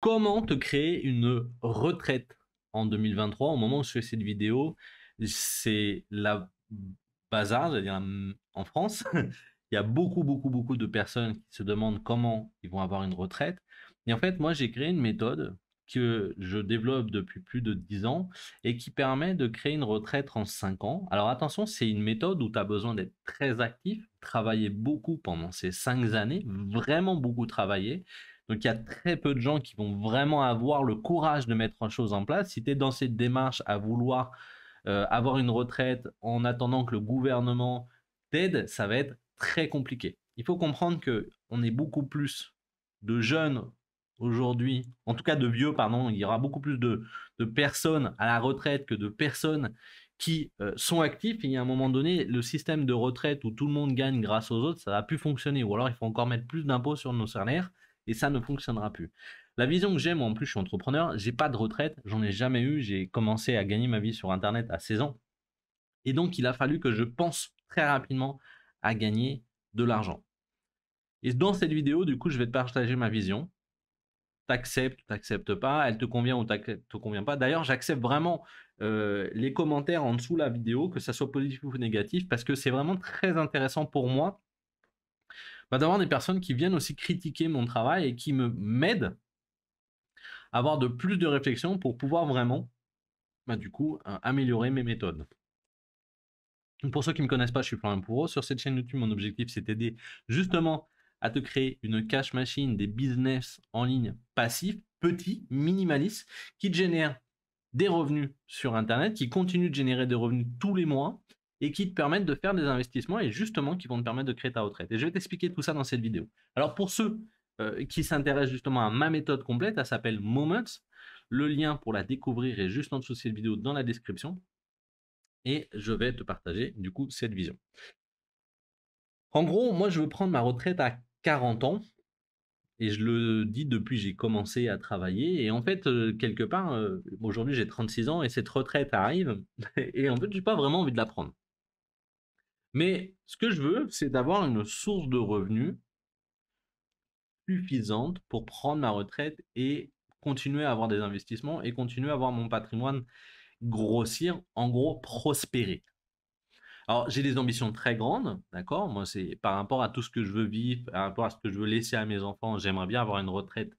comment te créer une retraite en 2023 Au moment où je fais cette vidéo, c'est la bazar, à dire en France. Il y a beaucoup, beaucoup, beaucoup de personnes qui se demandent comment ils vont avoir une retraite. Et en fait, moi, j'ai créé une méthode que je développe depuis plus de 10 ans et qui permet de créer une retraite en 5 ans. Alors attention, c'est une méthode où tu as besoin d'être très actif, travailler beaucoup pendant ces 5 années, vraiment beaucoup travailler. Donc il y a très peu de gens qui vont vraiment avoir le courage de mettre en chose en place. Si tu es dans cette démarche à vouloir euh, avoir une retraite en attendant que le gouvernement t'aide, ça va être très compliqué. Il faut comprendre qu'on est beaucoup plus de jeunes aujourd'hui, en tout cas de vieux, pardon, il y aura beaucoup plus de, personnes à la retraite que de personnes qui euh, sont actifs. Et à un moment donné, le système de retraite où tout le monde gagne grâce aux autres, ça va plus fonctionner. Ou alors il faut encore mettre plus d'impôts sur nos salaires. Et ça ne fonctionnera plus. La vision que j'ai, moi en plus je suis entrepreneur, j'ai pas de retraite, j'en ai jamais eu, j'ai commencé à gagner ma vie sur Internet à 16 ans. Et donc il a fallu que je pense très rapidement à gagner de l'argent. Et dans cette vidéo, du coup, je vais te partager ma vision. T'acceptes, t'acceptes pas, elle te convient ou te convient pas. D'ailleurs, j'accepte vraiment euh, les commentaires en dessous de la vidéo, que ça soit positif ou négatif, parce que c'est vraiment très intéressant pour moi bah, d'avoir des personnes qui viennent aussi critiquer mon travail et qui me m'aident à avoir de plus de réflexion pour pouvoir vraiment, bah, du coup, euh, améliorer mes méthodes. Pour ceux qui ne me connaissent pas, je suis Florian Pourreau. Sur cette chaîne YouTube, mon objectif, c'est d'aider justement à te créer une cash machine, des business en ligne passifs, petits, minimalistes, qui te génèrent des revenus sur Internet, qui continuent de générer des revenus tous les mois et qui te permettent de faire des investissements et justement qui vont te permettre de créer ta retraite. Et je vais t'expliquer tout ça dans cette vidéo. Alors pour ceux euh, qui s'intéressent justement à ma méthode complète, elle s'appelle Moments. Le lien pour la découvrir est juste en dessous de cette vidéo dans la description. Et je vais te partager du coup cette vision. En gros, moi je veux prendre ma retraite à 40 ans. Et je le dis depuis que j'ai commencé à travailler. Et en fait, euh, quelque part, euh, aujourd'hui j'ai 36 ans et cette retraite arrive. et en fait, je n'ai pas vraiment envie de la prendre. Mais ce que je veux, c'est d'avoir une source de revenus suffisante pour prendre ma retraite et continuer à avoir des investissements et continuer à voir mon patrimoine grossir, en gros prospérer. Alors j'ai des ambitions très grandes, d'accord Moi c'est par rapport à tout ce que je veux vivre, par rapport à ce que je veux laisser à mes enfants, j'aimerais bien avoir une retraite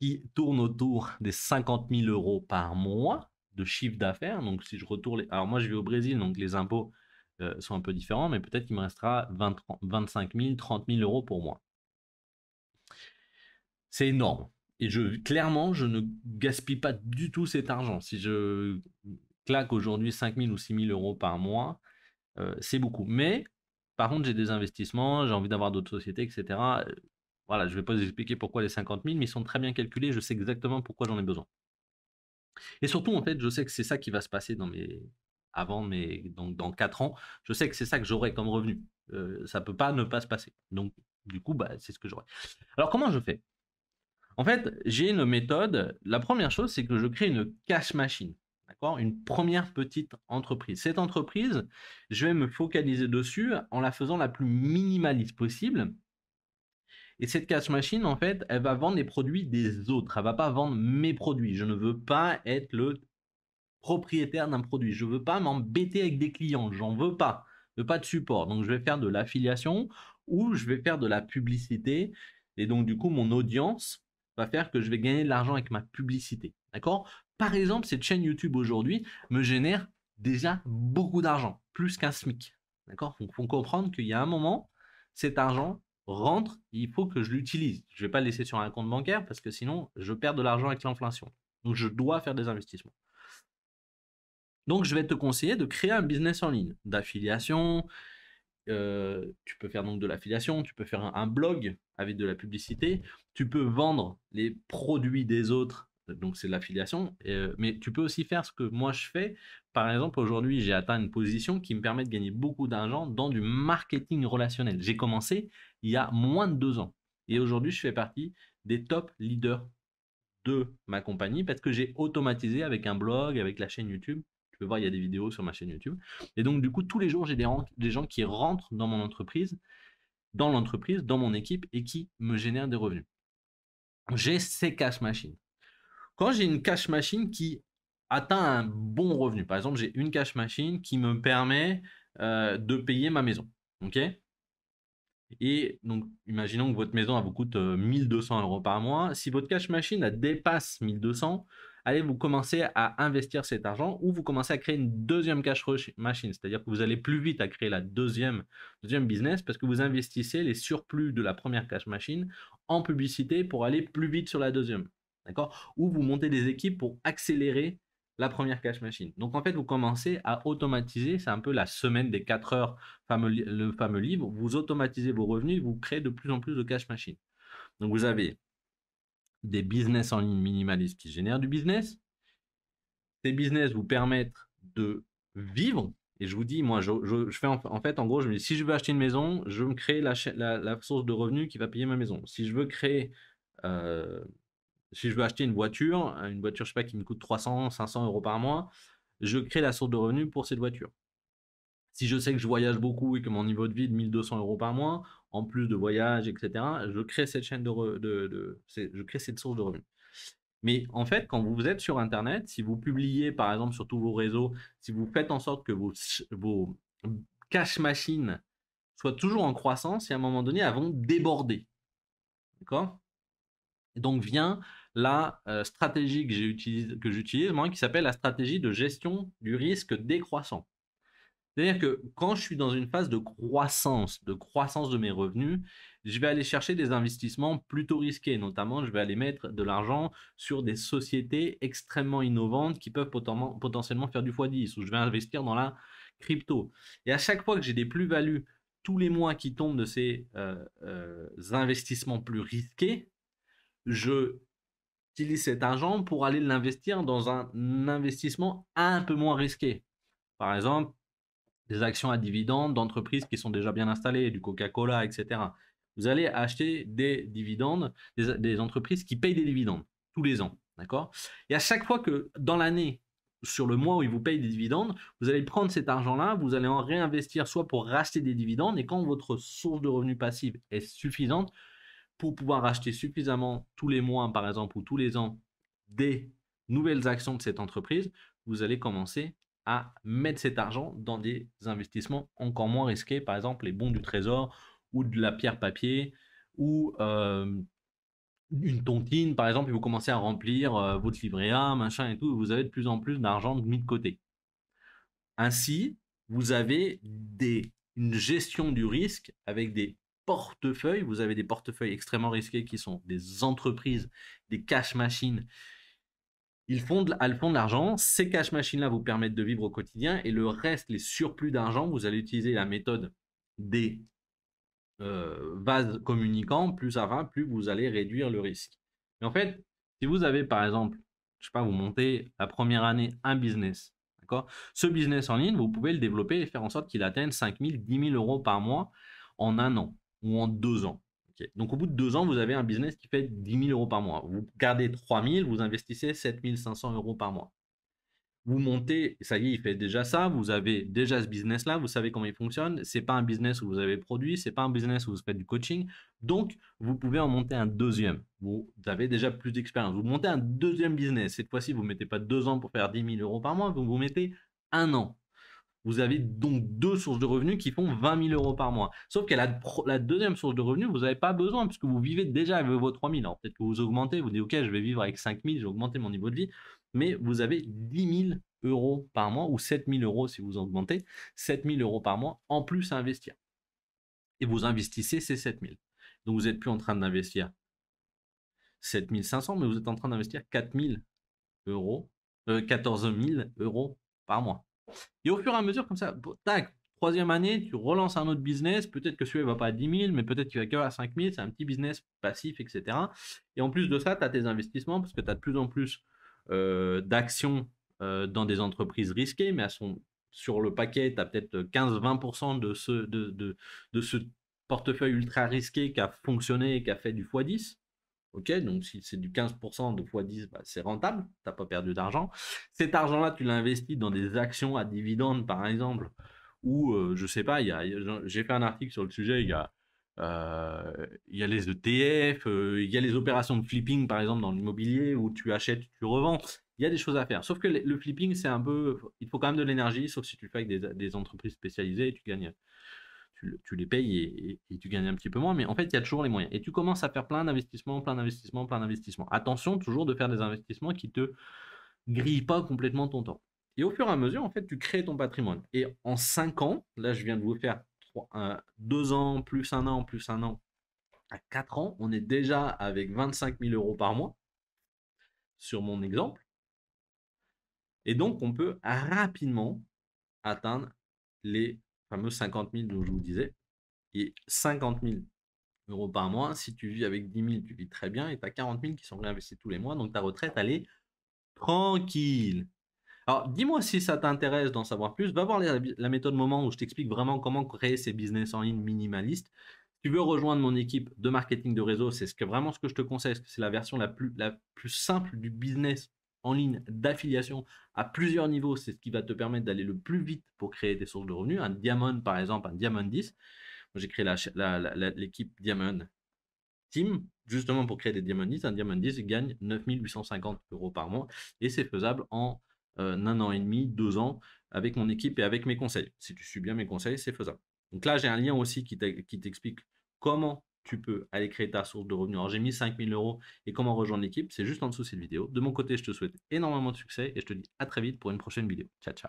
qui tourne autour des 50 000 euros par mois de chiffre d'affaires. Donc si je retourne, alors moi je vis au Brésil, donc les impôts euh, sont un peu différents, mais peut-être qu'il me restera 25 000, 30 000 euros pour moi. C'est énorme. Et je, clairement, je ne gaspille pas du tout cet argent. Si je claque aujourd'hui 5 000 ou 6 000 euros par mois, euh, c'est beaucoup. Mais par contre, j'ai des investissements, j'ai envie d'avoir d'autres sociétés, etc. Voilà, je ne vais pas vous expliquer pourquoi les 50 000, mais ils sont très bien calculés. Je sais exactement pourquoi j'en ai besoin. Et surtout, en fait, je sais que c'est ça qui va se passer dans mes avant, mais donc dans quatre ans, je sais que c'est ça que j'aurai comme revenu. Euh, ça peut pas ne pas se passer. Donc, du coup, bah, c'est ce que j'aurai. Alors, comment je fais En fait, j'ai une méthode. La première chose, c'est que je crée une cash machine. D'accord Une première petite entreprise. Cette entreprise, je vais me focaliser dessus en la faisant la plus minimaliste possible. Et cette cash machine, en fait, elle va vendre les produits des autres. Elle va pas vendre mes produits. Je ne veux pas être le propriétaire d'un produit. Je ne veux pas m'embêter avec des clients, j'en veux pas, je veux pas de support. Donc je vais faire de l'affiliation ou je vais faire de la publicité. Et donc du coup, mon audience va faire que je vais gagner de l'argent avec ma publicité. D'accord Par exemple, cette chaîne YouTube aujourd'hui me génère déjà beaucoup d'argent, plus qu'un SMIC. D'accord Donc il faut comprendre qu'il y a un moment, cet argent rentre, il faut que je l'utilise. Je ne vais pas le laisser sur un compte bancaire parce que sinon, je perds de l'argent avec l'inflation. Donc je dois faire des investissements. Donc, je vais te conseiller de créer un business en ligne d'affiliation. Euh, tu peux faire donc de l'affiliation, tu peux faire un, blog avec de la publicité, tu peux vendre les produits des autres, donc c'est de l'affiliation, euh, mais tu peux aussi faire ce que moi je fais. Par exemple, aujourd'hui, j'ai atteint une position qui me permet de gagner beaucoup d'argent dans du marketing relationnel. J'ai commencé il y a moins de deux ans et aujourd'hui, je fais partie des top leaders de ma compagnie parce que j'ai automatisé avec un blog, avec la chaîne YouTube peux voir, il y a des vidéos sur ma chaîne YouTube. Et donc, du coup, tous les jours, j'ai des, des gens qui rentrent dans mon entreprise, dans l'entreprise, dans mon équipe, et qui me génèrent des revenus. J'ai ces cash machines. Quand j'ai une cash machine qui atteint un bon revenu, par exemple, j'ai une cash machine qui me permet euh, de payer ma maison. OK et donc, imaginons que votre maison elle vous coûte 1200 euh, euros par mois. Si votre cash machine dépasse 1200, allez vous commencez à investir cet argent ou vous commencez à créer une deuxième cash machine, c'est-à-dire que vous allez plus vite à créer la deuxième, deuxième business parce que vous investissez les surplus de la première cash machine en publicité pour aller plus vite sur la deuxième. D'accord Ou vous montez des équipes pour accélérer la première cash machine. Donc en fait, vous commencez à automatiser, c'est un peu la semaine des 4 heures, le fameux livre, vous automatisez vos revenus, vous créez de plus en plus de cash machine. Donc vous avez des business en ligne minimalistes qui génèrent du business. Ces business vous permettent de vivre. Et je vous dis, moi, je, fais en, fait, en gros, je dis, si je veux acheter une maison, je me crée la, la, source de revenus qui va payer ma maison. Si je veux créer, euh, si je veux acheter une voiture, une voiture, je sais pas, qui me coûte 300, 500 euros par mois, je crée la source de revenus pour cette voiture. Si je sais que je voyage beaucoup et que mon niveau de vie est de 1200 euros par mois, en plus de voyage, etc., je crée cette chaîne de, je crée cette source de revenus. Mais en fait, quand vous êtes sur Internet, si vous publiez par exemple sur tous vos réseaux, si vous faites en sorte que vos, cash machines soient toujours en croissance, et à un moment donné, elles vont déborder. D'accord Donc vient la euh, stratégie que j'utilise, moi, qui s'appelle la stratégie de gestion du risque décroissant. C'est-à-dire que quand je suis dans une phase de croissance, de croissance de mes revenus, je vais aller chercher des investissements plutôt risqués. Notamment, je vais aller mettre de l'argent sur des sociétés extrêmement innovantes qui peuvent potentiellement faire du x10 ou je vais investir dans la crypto. Et à chaque fois que j'ai des plus-values tous les mois qui tombent de ces euh, euh, investissements plus risqués, je utilise cet argent pour aller l'investir dans un investissement un peu moins risqué. Par exemple, des actions à dividendes d'entreprises qui sont déjà bien installées, du Coca-Cola, etc. Vous allez acheter des dividendes, des, entreprises qui payent des dividendes tous les ans. D'accord Et à chaque fois que dans l'année, sur le mois où ils vous payent des dividendes, vous allez prendre cet argent-là, vous allez en réinvestir soit pour racheter des dividendes, et quand votre source de revenus passive est suffisante pour pouvoir racheter suffisamment tous les mois, par exemple, ou tous les ans, des nouvelles actions de cette entreprise, vous allez commencer mettre cet argent dans des investissements encore moins risqués, par exemple les bons du trésor ou de la pierre papier ou euh, une tontine, par exemple, et vous commencez à remplir euh, votre livret A, machin et tout, vous avez de plus en plus d'argent mis de côté. Ainsi, vous avez des, une gestion du risque avec des portefeuilles. Vous avez des portefeuilles extrêmement risqués qui sont des entreprises, des cash machines ils font de, de l'argent, ces cash machines-là vous permettent de vivre au quotidien, et le reste, les surplus d'argent, vous allez utiliser la méthode des euh, vases communicants, plus ça va, plus vous allez réduire le risque. Mais en fait, si vous avez par exemple, je sais pas, vous montez la première année un business, d'accord Ce business en ligne, vous pouvez le développer et faire en sorte qu'il atteigne 5 000, 10 000 euros par mois en un an ou en deux ans. Donc au bout de deux ans, vous avez un business qui fait 10 000 euros par mois. Vous gardez 3 000, vous investissez 7 500 euros par mois. Vous montez, ça y est, il fait déjà ça, vous avez déjà ce business-là, vous savez comment il fonctionne. C'est pas un business où vous avez produit, c'est pas un business où vous faites du coaching. Donc, vous pouvez en monter un deuxième. Vous avez déjà plus d'expérience. Vous montez un deuxième business. Cette fois-ci, vous mettez pas deux ans pour faire 10 000 euros par mois, vous, vous mettez un an. Vous avez donc deux sources de revenus qui font 20 000 euros par mois. Sauf que la, la, deuxième source de revenus, vous n'avez pas besoin puisque vous vivez déjà avec vos 3 000. Alors peut-être que vous augmentez, vous dites OK, je vais vivre avec 5 000, j'ai augmenté mon niveau de vie, mais vous avez 10 000 euros par mois ou 7 000 euros si vous augmentez, 7 000 euros par mois en plus à investir. Et vous investissez ces 7 000. Donc vous n'êtes plus en train d'investir 7 500, mais vous êtes en train d'investir 4 000 euros, 14 euh, 000 euros par mois. Et au fur et à mesure, comme ça, tac, troisième année, tu relances un autre business. Peut-être que celui-là ne va pas à 10 000, mais peut-être qu'il va que à 5 000. C'est un petit business passif, etc. Et en plus de ça, tu as tes investissements parce que tu as de plus en plus euh, d'actions euh, dans des entreprises risquées, mais sur le paquet, tu as peut-être 15-20% de ce, de, de, ce portefeuille ultra risqué qui a fonctionné et qui a fait du x10. Ok, donc si c'est du 15% de fois 10, bah, c'est rentable, tu n'as pas perdu d'argent. Cet argent-là, tu l'investis dans des actions à dividendes, par exemple, ou je euh, je sais pas, j'ai fait un article sur le sujet, il y a, euh, y a les ETF, euh, il y a les opérations de flipping, par exemple, dans l'immobilier, où tu achètes, tu revends. Il y a des choses à faire. Sauf que le flipping, c'est un peu. Il faut quand même de l'énergie, sauf si tu le fais avec des, des entreprises spécialisées et tu gagnes tu, les payes et, tu gagnes un petit peu moins, mais en fait, il y a toujours les moyens. Et tu commences à faire plein d'investissements, plein d'investissements, plein d'investissements. Attention toujours de faire des investissements qui te grillent pas complètement ton temps. Et au fur et à mesure, en fait, tu crées ton patrimoine. Et en 5 ans, là, je viens de vous faire 2 ans, plus un an, plus un an, à 4 ans, on est déjà avec 25 000 euros par mois, sur mon exemple. Et donc, on peut rapidement atteindre les fameux 50 000 dont je vous disais, et 50 000 euros par mois, si tu vis avec 10 000, tu vis très bien, et tu as 40 000 qui sont réinvestis tous les mois, donc ta retraite, elle est tranquille. Alors, dis-moi si ça t'intéresse d'en savoir plus. Va voir la, méthode moment où je t'explique vraiment comment créer ces business en ligne minimaliste. tu veux rejoindre mon équipe de marketing de réseau, c'est ce que, vraiment ce que je te conseille, que c'est la version la plus, la plus simple du business en ligne d'affiliation à plusieurs niveaux, c'est ce qui va te permettre d'aller le plus vite pour créer des sources de revenus. Un diamond, par exemple, un diamond 10. J'ai créé l'équipe la, diamond team justement pour créer des diamond Un diamond 10 gagne 9850 euros par mois et c'est faisable en euh, un an et demi, deux ans avec mon équipe et avec mes conseils. Si tu suis bien mes conseils, c'est faisable. Donc là, j'ai un lien aussi qui t'explique comment tu peux aller créer ta source de revenus. Alors j'ai mis 5000 euros et comment rejoindre l'équipe, c'est juste en dessous de cette vidéo. De mon côté, je te souhaite énormément de succès et je te dis à très vite pour une prochaine vidéo. Ciao, ciao.